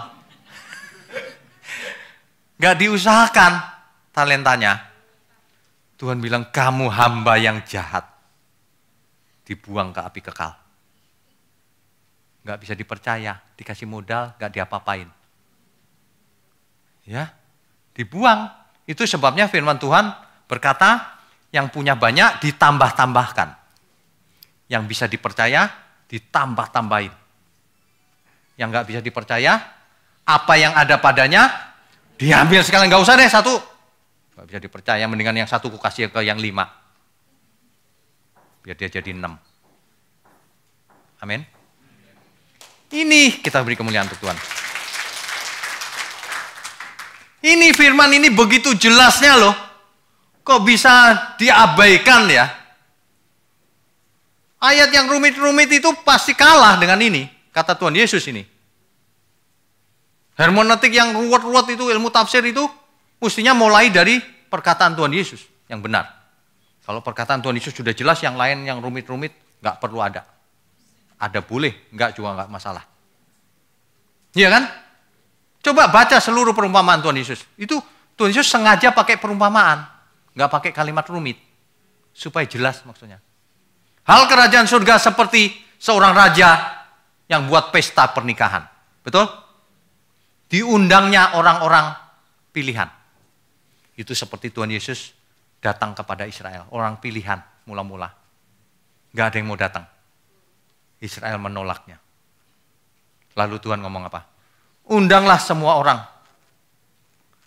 Gak diusahakan talentanya. Tuhan bilang, kamu hamba yang jahat. Dibuang ke api kekal. Gak bisa dipercaya, dikasih modal, gak diapa-apain. Ya, dibuang. Itu sebabnya firman Tuhan berkata, yang punya banyak ditambah-tambahkan. Yang bisa dipercaya ditambah-tambahin yang nggak bisa dipercaya, apa yang ada padanya diambil sekalian. Nggak usah deh satu, nggak bisa dipercaya. Mendingan yang satu ku kasih ke yang lima, biar dia jadi enam. Amin. Ini kita beri kemuliaan untuk Tuhan. Ini firman ini begitu jelasnya loh. Kok bisa diabaikan ya? Ayat yang rumit-rumit itu pasti kalah dengan ini. Kata Tuhan Yesus ini. Hermeneutik yang ruwet-ruwet itu ilmu tafsir itu mestinya mulai dari perkataan Tuhan Yesus yang benar. Kalau perkataan Tuhan Yesus sudah jelas, yang lain yang rumit-rumit nggak perlu ada. Ada boleh, nggak juga nggak masalah. Iya kan? Coba baca seluruh perumpamaan Tuhan Yesus. Itu Tuhan Yesus sengaja pakai perumpamaan, nggak pakai kalimat rumit, supaya jelas maksudnya. Hal kerajaan surga seperti seorang raja yang buat pesta pernikahan. Betul? diundangnya orang-orang pilihan. Itu seperti Tuhan Yesus datang kepada Israel, orang pilihan mula-mula. Gak ada yang mau datang. Israel menolaknya. Lalu Tuhan ngomong apa? Undanglah semua orang.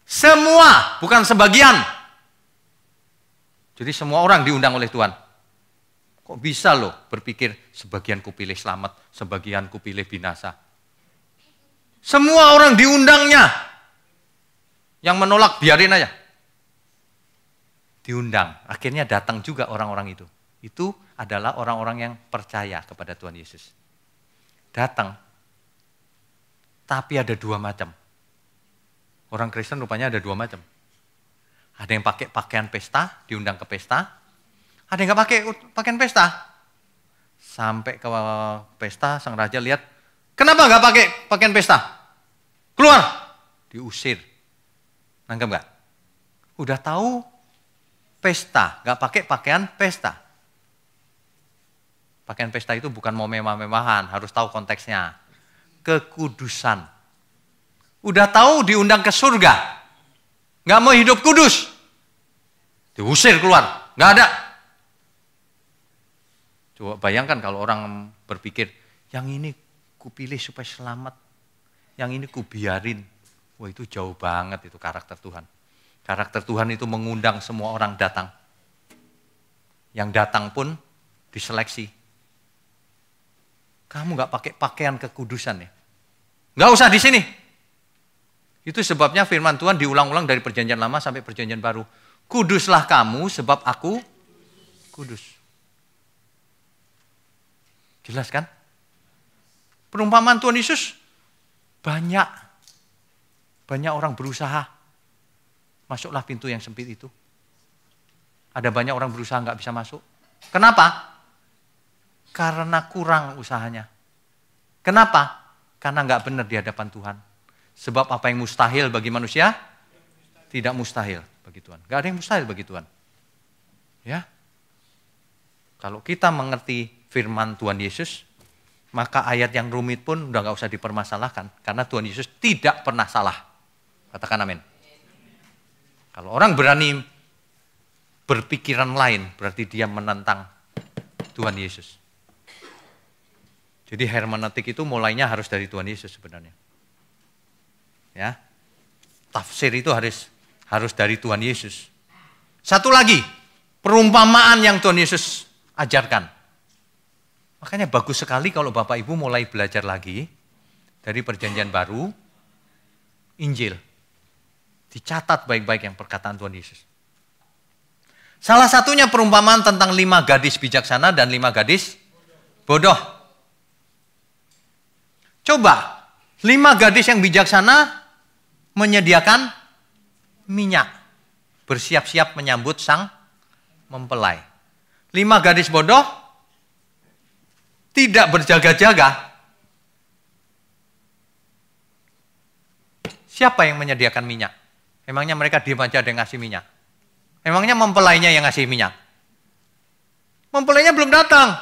Semua, bukan sebagian. Jadi semua orang diundang oleh Tuhan. Kok bisa loh berpikir sebagian kupilih selamat, sebagian kupilih binasa. Semua orang diundangnya. Yang menolak biarin aja. Diundang. Akhirnya datang juga orang-orang itu. Itu adalah orang-orang yang percaya kepada Tuhan Yesus. Datang. Tapi ada dua macam. Orang Kristen rupanya ada dua macam. Ada yang pakai pakaian pesta, diundang ke pesta. Ada yang nggak pakai pakaian pesta. Sampai ke pesta, sang raja lihat Kenapa nggak pakai pakaian pesta? Keluar. Diusir. Nangkep nggak? Udah tahu pesta, nggak pakai pakaian pesta. Pakaian pesta itu bukan mau memah-memahan, harus tahu konteksnya. Kekudusan. Udah tahu diundang ke surga, nggak mau hidup kudus, diusir keluar, nggak ada. Coba bayangkan kalau orang berpikir, yang ini kupilih supaya selamat. Yang ini kubiarin. Wah itu jauh banget itu karakter Tuhan. Karakter Tuhan itu mengundang semua orang datang. Yang datang pun diseleksi. Kamu nggak pakai pakaian kekudusan ya? Nggak usah di sini. Itu sebabnya firman Tuhan diulang-ulang dari perjanjian lama sampai perjanjian baru. Kuduslah kamu sebab aku kudus. Jelas kan? Perumpamaan Tuhan Yesus banyak. Banyak orang berusaha. Masuklah pintu yang sempit itu. Ada banyak orang berusaha nggak bisa masuk. Kenapa? Karena kurang usahanya. Kenapa? Karena nggak benar di hadapan Tuhan. Sebab apa yang mustahil bagi manusia? Tidak mustahil bagi Tuhan. Gak ada yang mustahil bagi Tuhan. Ya, kalau kita mengerti firman Tuhan Yesus, maka ayat yang rumit pun udah nggak usah dipermasalahkan karena Tuhan Yesus tidak pernah salah. Katakan amin. Kalau orang berani berpikiran lain, berarti dia menentang Tuhan Yesus. Jadi hermeneutik itu mulainya harus dari Tuhan Yesus sebenarnya. Ya. Tafsir itu harus harus dari Tuhan Yesus. Satu lagi, perumpamaan yang Tuhan Yesus ajarkan. Makanya bagus sekali kalau Bapak Ibu mulai belajar lagi dari perjanjian baru, Injil. Dicatat baik-baik yang perkataan Tuhan Yesus. Salah satunya perumpamaan tentang lima gadis bijaksana dan lima gadis bodoh. Coba, lima gadis yang bijaksana menyediakan minyak. Bersiap-siap menyambut sang mempelai. Lima gadis bodoh tidak berjaga-jaga, siapa yang menyediakan minyak? Emangnya mereka diam aja ada yang ngasih minyak? Emangnya mempelainya yang ngasih minyak? Mempelainya belum datang.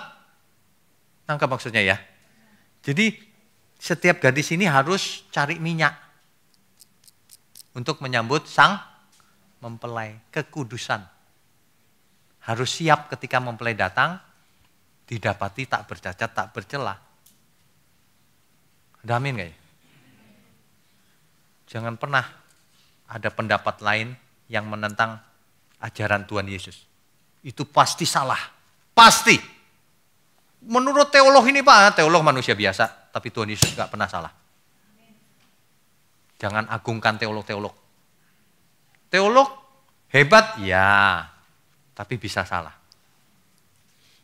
Nangkap maksudnya ya. Jadi setiap gadis ini harus cari minyak untuk menyambut sang mempelai kekudusan. Harus siap ketika mempelai datang, didapati tak bercacat, tak bercelah. Damin amin gak ya? Jangan pernah ada pendapat lain yang menentang ajaran Tuhan Yesus. Itu pasti salah. Pasti. Menurut teolog ini Pak, teolog manusia biasa, tapi Tuhan Yesus gak pernah salah. Jangan agungkan teolog-teolog. Teolog hebat, ya, tapi bisa salah.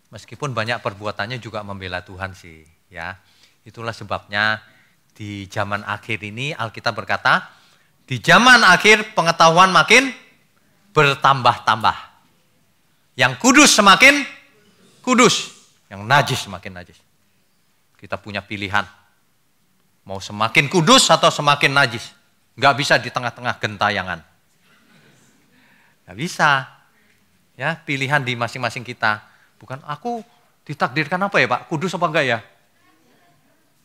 Meskipun banyak perbuatannya juga membela Tuhan sih, ya. Itulah sebabnya di zaman akhir ini Alkitab berkata, di zaman akhir pengetahuan makin bertambah-tambah. Yang kudus semakin kudus, yang najis semakin najis. Kita punya pilihan. Mau semakin kudus atau semakin najis. Nggak bisa di tengah-tengah gentayangan. Nggak bisa. Ya, pilihan di masing-masing kita. Bukan aku ditakdirkan apa ya Pak? Kudus apa enggak ya?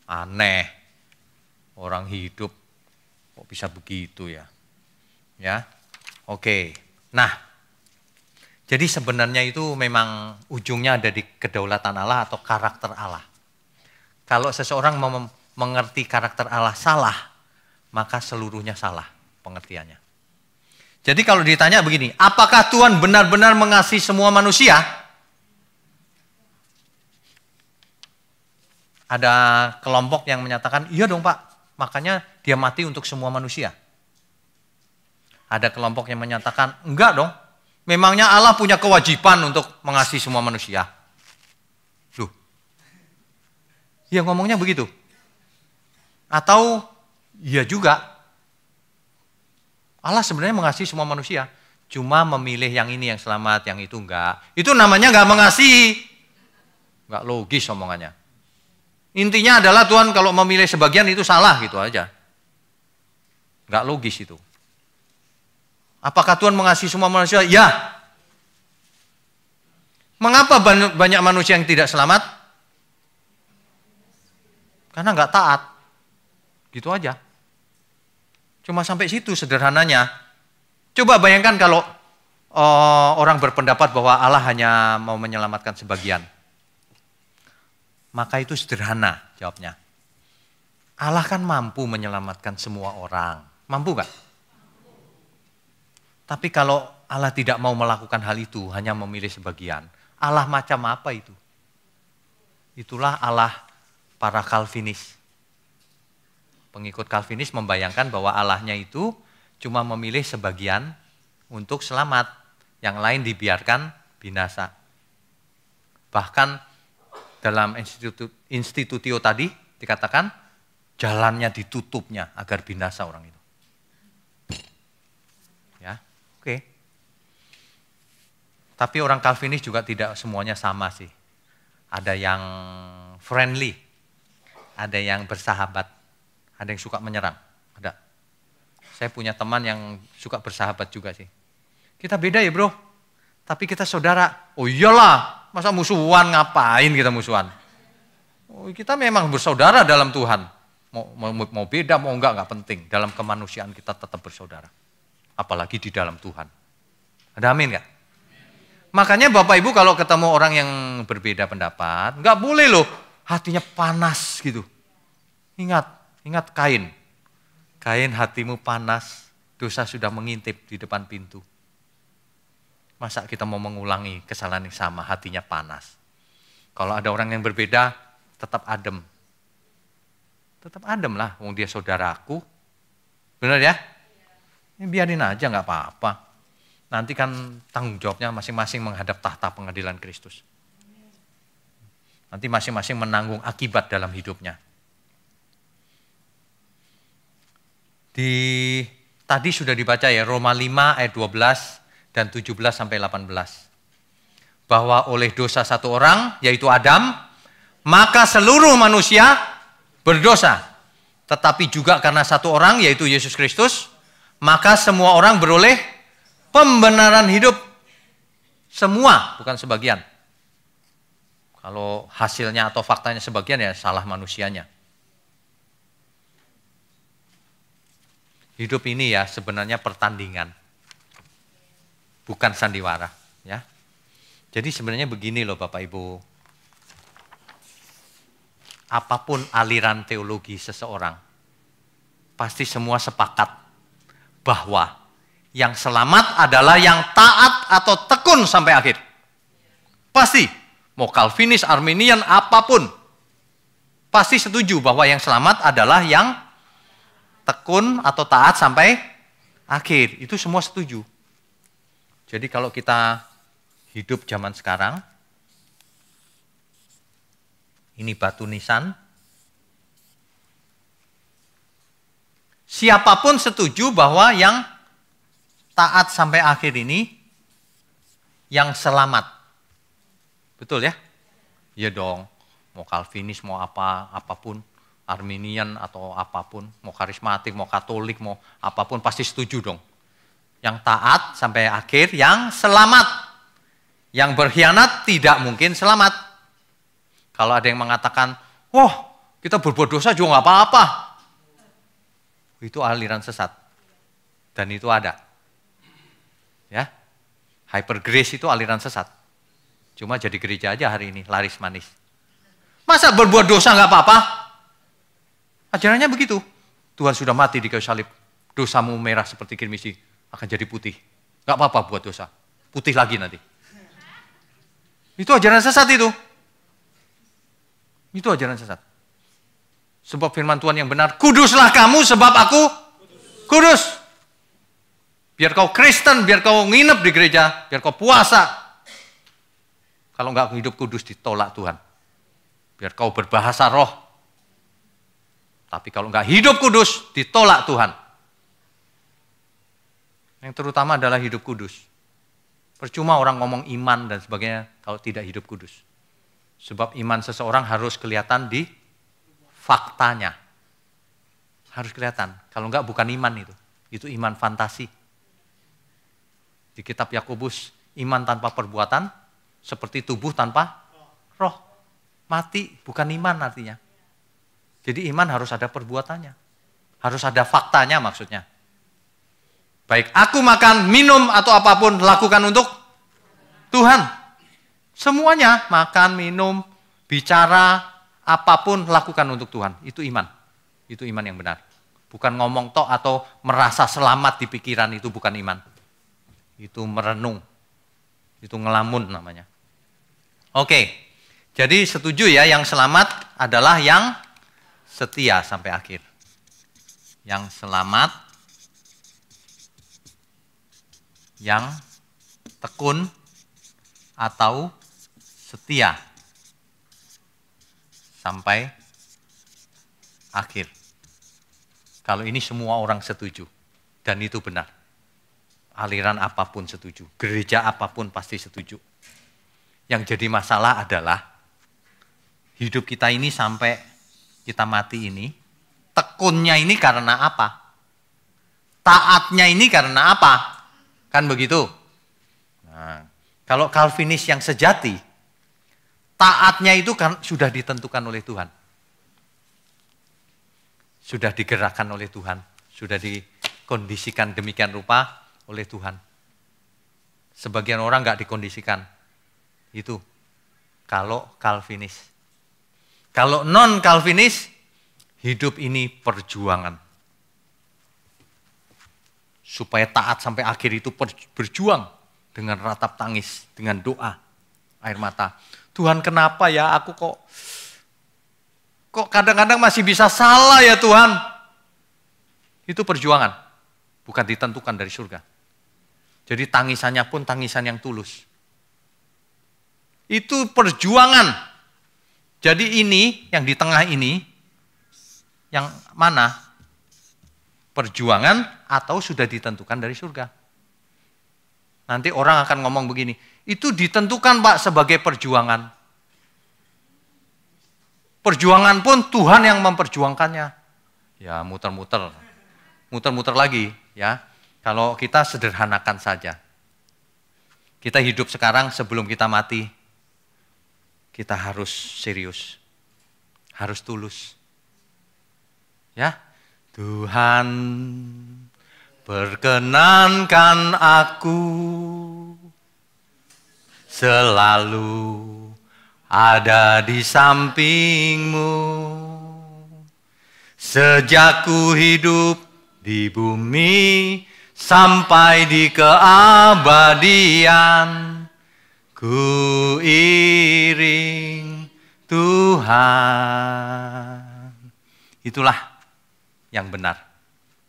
Aneh. Orang hidup kok bisa begitu ya? Ya. Oke. Nah, jadi sebenarnya itu memang ujungnya ada di kedaulatan Allah atau karakter Allah. Kalau seseorang mau mengerti karakter Allah salah, maka seluruhnya salah pengertiannya. Jadi kalau ditanya begini, apakah Tuhan benar-benar mengasihi semua manusia? Ada kelompok yang menyatakan, iya dong Pak, makanya dia mati untuk semua manusia. Ada kelompok yang menyatakan, enggak dong, memangnya Allah punya kewajiban untuk mengasihi semua manusia. Duh, ya ngomongnya begitu. Atau, iya juga, Allah sebenarnya mengasihi semua manusia, cuma memilih yang ini yang selamat, yang itu enggak. Itu namanya enggak mengasihi. Enggak logis omongannya. Intinya adalah Tuhan kalau memilih sebagian itu salah gitu aja. Gak logis itu. Apakah Tuhan mengasihi semua manusia? Ya. Mengapa banyak manusia yang tidak selamat? Karena nggak taat. Gitu aja. Cuma sampai situ sederhananya. Coba bayangkan kalau uh, orang berpendapat bahwa Allah hanya mau menyelamatkan sebagian. Maka itu sederhana jawabnya. Allah kan mampu menyelamatkan semua orang. Mampu gak? Tapi kalau Allah tidak mau melakukan hal itu, hanya memilih sebagian. Allah macam apa itu? Itulah Allah para Calvinis. Pengikut Calvinis membayangkan bahwa Allahnya itu cuma memilih sebagian untuk selamat, yang lain dibiarkan binasa. Bahkan dalam institutio, institutio tadi dikatakan jalannya ditutupnya agar binasa orang itu. Ya, oke. Okay. Tapi orang Calvinis juga tidak semuanya sama sih. Ada yang friendly, ada yang bersahabat, ada yang suka menyerang. Ada. Saya punya teman yang suka bersahabat juga sih. Kita beda ya bro, tapi kita saudara. Oh iyalah, Masa musuhan ngapain kita musuhan? Oh, kita memang bersaudara dalam Tuhan. Mau, mau, mau beda mau enggak enggak penting. Dalam kemanusiaan kita tetap bersaudara. Apalagi di dalam Tuhan. Ada amin enggak? Makanya Bapak Ibu kalau ketemu orang yang berbeda pendapat, enggak boleh loh hatinya panas gitu. Ingat, ingat kain. Kain hatimu panas, dosa sudah mengintip di depan pintu. Masa kita mau mengulangi kesalahan yang sama, hatinya panas. Kalau ada orang yang berbeda, tetap adem. Tetap adem lah, wong dia saudaraku. Benar ya? ya biarin aja, nggak apa-apa. Nanti kan tanggung jawabnya masing-masing menghadap tahta pengadilan Kristus. Nanti masing-masing menanggung akibat dalam hidupnya. Di tadi sudah dibaca ya Roma 5 ayat 12 dan 17 sampai 18. Bahwa oleh dosa satu orang, yaitu Adam, maka seluruh manusia berdosa. Tetapi juga karena satu orang, yaitu Yesus Kristus, maka semua orang beroleh pembenaran hidup. Semua, bukan sebagian. Kalau hasilnya atau faktanya sebagian ya salah manusianya. Hidup ini ya sebenarnya pertandingan bukan sandiwara, ya. Jadi sebenarnya begini loh Bapak Ibu. Apapun aliran teologi seseorang, pasti semua sepakat bahwa yang selamat adalah yang taat atau tekun sampai akhir. Pasti, mau Calvinis, Arminian, apapun. Pasti setuju bahwa yang selamat adalah yang tekun atau taat sampai akhir. Itu semua setuju. Jadi kalau kita hidup zaman sekarang, ini batu nisan, siapapun setuju bahwa yang taat sampai akhir ini yang selamat. Betul ya? Iya dong. Mau Calvinis, mau apa, apapun. Arminian atau apapun, mau karismatik, mau katolik, mau apapun, pasti setuju dong yang taat sampai akhir, yang selamat. Yang berkhianat tidak mungkin selamat. Kalau ada yang mengatakan, wah kita berbuat dosa juga nggak apa-apa. Itu aliran sesat. Dan itu ada. Ya, Hyper grace itu aliran sesat. Cuma jadi gereja aja hari ini, laris manis. Masa berbuat dosa nggak apa-apa? Ajarannya begitu. Tuhan sudah mati di kayu salib. Dosamu merah seperti kirmisi akan jadi putih. Gak apa-apa buat dosa. Putih lagi nanti. Itu ajaran sesat itu. Itu ajaran sesat. Sebab firman Tuhan yang benar, kuduslah kamu sebab aku kudus. Biar kau Kristen, biar kau nginep di gereja, biar kau puasa. Kalau nggak hidup kudus ditolak Tuhan. Biar kau berbahasa roh. Tapi kalau nggak hidup kudus ditolak Tuhan. Yang terutama adalah hidup kudus. Percuma orang ngomong iman dan sebagainya kalau tidak hidup kudus. Sebab iman seseorang harus kelihatan di faktanya. Harus kelihatan. Kalau enggak bukan iman itu. Itu iman fantasi. Di kitab Yakobus, iman tanpa perbuatan seperti tubuh tanpa roh. Mati bukan iman artinya. Jadi iman harus ada perbuatannya. Harus ada faktanya maksudnya. Baik aku makan, minum, atau apapun lakukan untuk Tuhan. Semuanya, makan, minum, bicara, apapun lakukan untuk Tuhan. Itu iman. Itu iman yang benar. Bukan ngomong tok atau merasa selamat di pikiran itu bukan iman. Itu merenung. Itu ngelamun namanya. Oke. Jadi setuju ya yang selamat adalah yang setia sampai akhir. Yang selamat yang tekun atau setia sampai akhir. Kalau ini semua orang setuju dan itu benar. Aliran apapun setuju, gereja apapun pasti setuju. Yang jadi masalah adalah hidup kita ini sampai kita mati ini, tekunnya ini karena apa? Taatnya ini karena apa? Kan begitu? Nah, kalau Calvinis yang sejati, taatnya itu kan sudah ditentukan oleh Tuhan. Sudah digerakkan oleh Tuhan, sudah dikondisikan demikian rupa oleh Tuhan. Sebagian orang nggak dikondisikan. Itu kalau Calvinis. Kalau non Calvinis, hidup ini perjuangan supaya taat sampai akhir itu berjuang dengan ratap tangis, dengan doa, air mata. Tuhan kenapa ya aku kok kok kadang-kadang masih bisa salah ya Tuhan. Itu perjuangan, bukan ditentukan dari surga. Jadi tangisannya pun tangisan yang tulus. Itu perjuangan. Jadi ini yang di tengah ini yang mana perjuangan atau sudah ditentukan dari surga. Nanti orang akan ngomong begini, itu ditentukan Pak sebagai perjuangan. Perjuangan pun Tuhan yang memperjuangkannya. Ya muter-muter, muter-muter lagi ya. Kalau kita sederhanakan saja. Kita hidup sekarang sebelum kita mati, kita harus serius, harus tulus. Ya, Tuhan perkenankan aku selalu ada di sampingmu sejak ku hidup di bumi sampai di keabadian ku iring Tuhan itulah yang benar.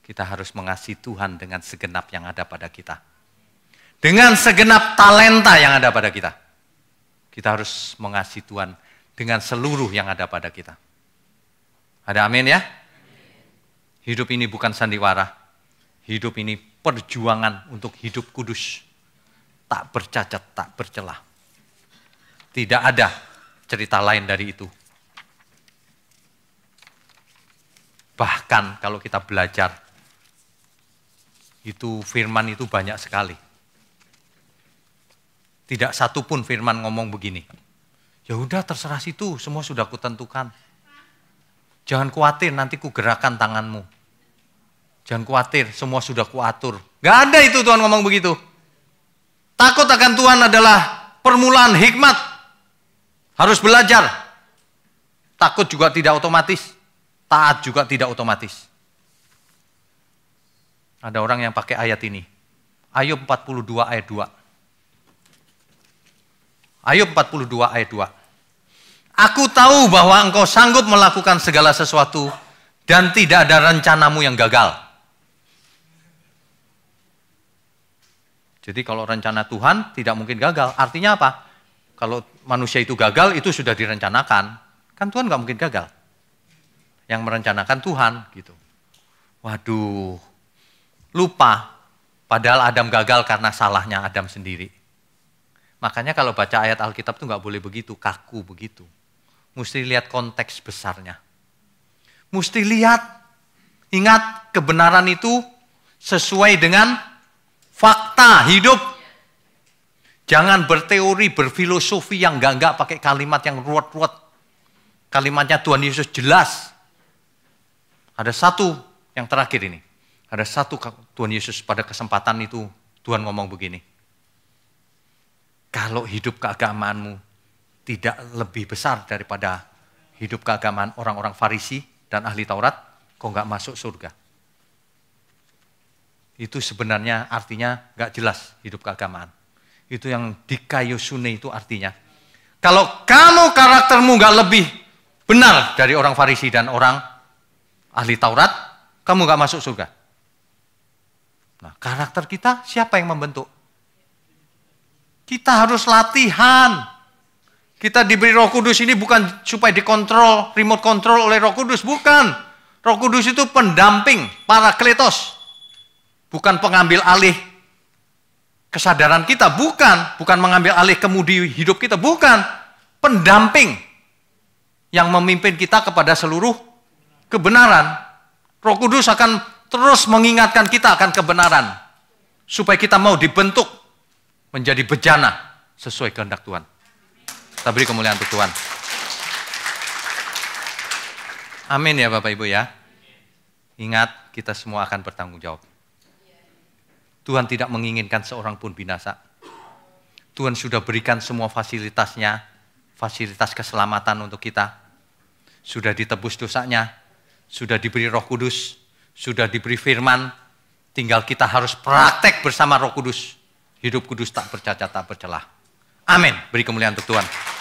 Kita harus mengasihi Tuhan dengan segenap yang ada pada kita. Dengan segenap talenta yang ada pada kita. Kita harus mengasihi Tuhan dengan seluruh yang ada pada kita. Ada amin ya? Hidup ini bukan sandiwara. Hidup ini perjuangan untuk hidup kudus. Tak bercacat, tak bercelah. Tidak ada cerita lain dari itu. Bahkan kalau kita belajar, itu firman itu banyak sekali. Tidak satu pun firman ngomong begini. Ya udah terserah situ, semua sudah kutentukan. Jangan khawatir nanti ku gerakan tanganmu. Jangan khawatir, semua sudah kuatur. Gak ada itu Tuhan ngomong begitu. Takut akan Tuhan adalah permulaan hikmat. Harus belajar. Takut juga tidak otomatis taat juga tidak otomatis. Ada orang yang pakai ayat ini. Ayub 42 ayat 2. Ayub 42 ayat 2. Aku tahu bahwa engkau sanggup melakukan segala sesuatu dan tidak ada rencanamu yang gagal. Jadi kalau rencana Tuhan tidak mungkin gagal. Artinya apa? Kalau manusia itu gagal, itu sudah direncanakan. Kan Tuhan nggak mungkin gagal yang merencanakan Tuhan gitu. Waduh, lupa. Padahal Adam gagal karena salahnya Adam sendiri. Makanya kalau baca ayat Alkitab tuh nggak boleh begitu, kaku begitu. Mesti lihat konteks besarnya. Mesti lihat, ingat kebenaran itu sesuai dengan fakta hidup. Jangan berteori, berfilosofi yang enggak-enggak pakai kalimat yang ruwet-ruwet. Kalimatnya Tuhan Yesus jelas. Ada satu yang terakhir ini. Ada satu Tuhan Yesus pada kesempatan itu Tuhan ngomong begini. Kalau hidup keagamaanmu tidak lebih besar daripada hidup keagamaan orang-orang Farisi dan ahli Taurat, kok nggak masuk surga? Itu sebenarnya artinya nggak jelas hidup keagamaan. Itu yang dikayosune itu artinya. Kalau kamu karaktermu nggak lebih benar dari orang Farisi dan orang ahli Taurat, kamu nggak masuk surga. Nah, karakter kita siapa yang membentuk? Kita harus latihan. Kita diberi Roh Kudus ini bukan supaya dikontrol, remote control oleh Roh Kudus, bukan. Roh Kudus itu pendamping, para kletos. Bukan pengambil alih kesadaran kita, bukan, bukan mengambil alih kemudi hidup kita, bukan. Pendamping yang memimpin kita kepada seluruh kebenaran, Roh Kudus akan terus mengingatkan kita akan kebenaran supaya kita mau dibentuk menjadi bejana sesuai kehendak Tuhan. Kita beri kemuliaan untuk Tuhan. Amin ya Bapak Ibu ya. Ingat kita semua akan bertanggung jawab. Tuhan tidak menginginkan seorang pun binasa. Tuhan sudah berikan semua fasilitasnya, fasilitas keselamatan untuk kita. Sudah ditebus dosanya, sudah diberi roh kudus, sudah diberi firman, tinggal kita harus praktek bersama roh kudus. Hidup kudus tak bercacat, tak bercelah. Amin. Beri kemuliaan untuk Tuhan.